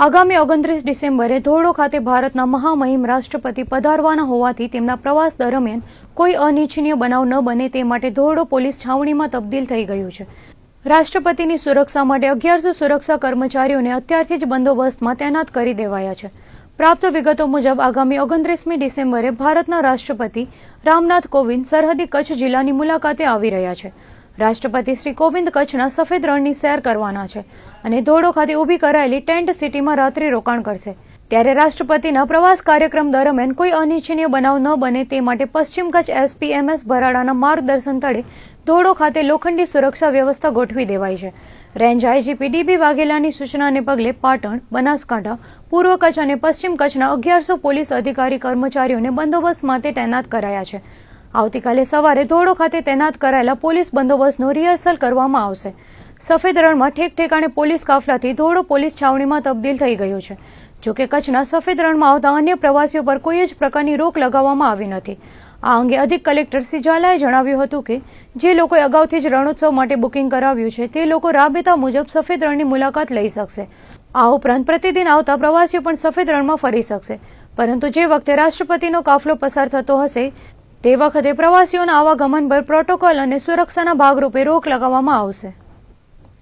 આગામી ઓગણત્રીસ ડિસેમ્બરે ધોરડો ખાતે ભારતના મહામહિમ રાષ્ટ્રપતિ પધારવાના હોવાથી તેમના પ્રવાસ દરમિયાન કોઈ અનિચ્છનીય બનાવ ન બને તે માટે ધોરડો પોલીસ છાવણીમાં તબદીલ થઈ ગયું છે રાષ્ટ્રપતિની સુરક્ષા માટે અગિયારસો સુરક્ષા કર્મચારીઓને અત્યારથી જ બંદોબસ્તમાં તૈનાત કરી દેવાયા છે પ્રાપ્ત વિગતો મુજબ આગામી ઓગણત્રીસમી ડિસેમ્બરે ભારતના રાષ્ટ્રપતિ રામનાથ કોવિંદ સરહદી કચ્છ જિલ્લાની મુલાકાતે આવી રહ્યા છે રાષ્ટ્રપતિ શ્રી કોવિંદ કચ્છના સફેદ રણની સેર કરવાના છે અને ધોડો ખાતે ઊભી કરાયેલી ટેન્ટ સિટીમાં રાત્રિ રોકાણ કરશે ત્યારે રાષ્ટ્રપતિના પ્રવાસ કાર્યક્રમ દરમિયાન કોઈ અનિચ્છનીય બનાવ ન બને તે માટે પશ્ચિમ કચ્છ એસપીએમએસ ભરાડાના માર્ગદર્શન તળે ધોડો ખાતે લોખંડી સુરક્ષા વ્યવસ્થા ગોઠવી દેવાઈ છે રેન્જ આઈજીપી ડીબી વાઘેલાની સૂચનાને પગલે પાટણ બનાસકાંઠા પૂર્વ કચ્છ અને પશ્ચિમ કચ્છના અગિયારસો પોલીસ અધિકારી કર્મચારીઓને બંદોબસ્ત માટે તૈનાત કરાયા છે આવતીકાલે સવારે ધોળો ખાતે તૈનાત કરાયેલા પોલીસ બંદોબસ્તનો રિહર્સલ કરવામાં આવશે સફેદ રણમાં ઠેક ઠેકાણે પોલીસ કાફલાથી ધોળો પોલીસ છાવણીમાં તબદીલ થઈ ગયો છે જોકે કચ્છના સફેદ રણમાં આવતા અન્ય પ્રવાસીઓ પર કોઈ જ પ્રકારની રોક લગાવવામાં આવી નથી આ અંગે અધિક કલેક્ટર શ્રી ઝાલાએ જણાવ્યું હતું કે જે લોકોએ અગાઉથી જ રણોત્સવ માટે બુકિંગ કરાવ્યું છે તે લોકો રાબેતા મુજબ સફેદ રણની મુલાકાત લઈ શકશે આ ઉપરાંત પ્રતિદિન આવતા પ્રવાસીઓ પણ સફેદ રણમાં ફરી શકશે પરંતુ જે વખતે રાષ્ટ્રપતિનો કાફલો પસાર થતો હશે તે વખતે પ્રવાસીઓના આવાગમન પર પ્રોટોકોલ અને સુરક્ષાના ભાગરૂપે રોક લગાવવામાં આવશે